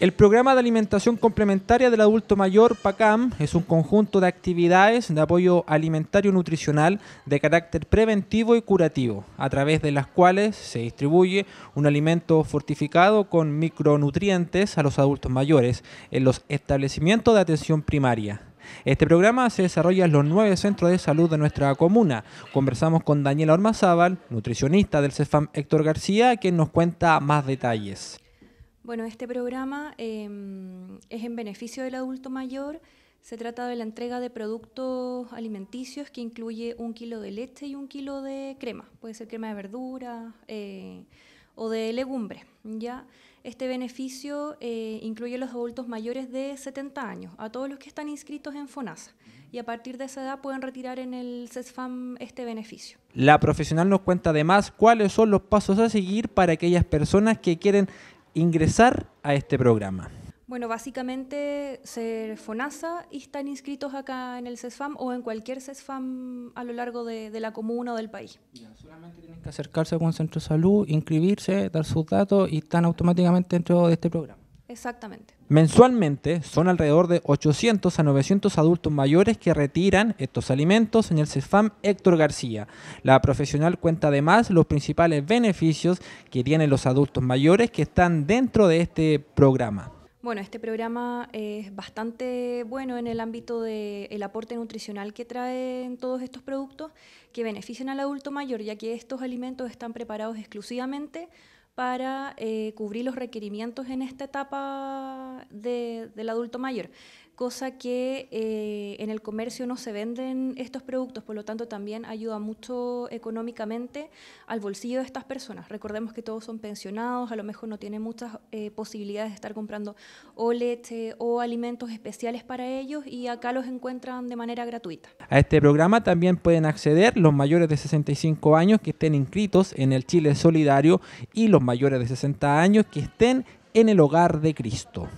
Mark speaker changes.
Speaker 1: El programa de alimentación complementaria del adulto mayor, PACAM, es un conjunto de actividades de apoyo alimentario nutricional de carácter preventivo y curativo, a través de las cuales se distribuye un alimento fortificado con micronutrientes a los adultos mayores en los establecimientos de atención primaria. Este programa se desarrolla en los nueve centros de salud de nuestra comuna. Conversamos con Daniela Ormazábal, nutricionista del CEFAM Héctor García, quien nos cuenta más detalles.
Speaker 2: Bueno, este programa em, es en beneficio del adulto mayor. Se trata de la entrega de productos alimenticios que incluye un kilo de leche y un kilo de crema. Puede ser crema de verdura eh, o de legumbre. ¿ya? Este beneficio eh, incluye a los adultos mayores de 70 años, a todos los que están inscritos en FONASA. Y a partir de esa edad pueden retirar en el CESFAM este beneficio.
Speaker 1: La profesional nos cuenta además cuáles son los pasos a seguir para aquellas personas que quieren ingresar a este programa?
Speaker 2: Bueno, básicamente ser FONASA y están inscritos acá en el CESFAM o en cualquier CESFAM a lo largo de, la comuna o del país. solamente
Speaker 1: tienen que acercarse a un centro de salud, inscribirse, dar sus datos y están automáticamente dentro de este programa.
Speaker 2: Exactamente.
Speaker 1: Mensualmente son alrededor de 800 a 900 adultos mayores que retiran estos alimentos en el CEFAM Héctor García. La profesional cuenta además los principales beneficios que tienen los adultos mayores que están dentro de este programa.
Speaker 2: Bueno, este programa es bastante bueno en el ámbito del aporte nutricional que traen todos estos productos que benefician al adulto mayor, ya que estos alimentos están preparados exclusivamente para eh, cubrir los requerimientos en esta etapa de, del adulto mayor cosa que eh, en el comercio no se venden estos productos, por lo tanto también ayuda mucho económicamente al bolsillo de estas personas. Recordemos que todos son pensionados, a lo mejor no tienen muchas eh, posibilidades de estar comprando o o alimentos especiales para ellos y acá los encuentran de manera gratuita.
Speaker 1: A este programa también pueden acceder los mayores de 65 años que estén inscritos en el Chile Solidario y los mayores de 60 años que estén en el hogar de Cristo.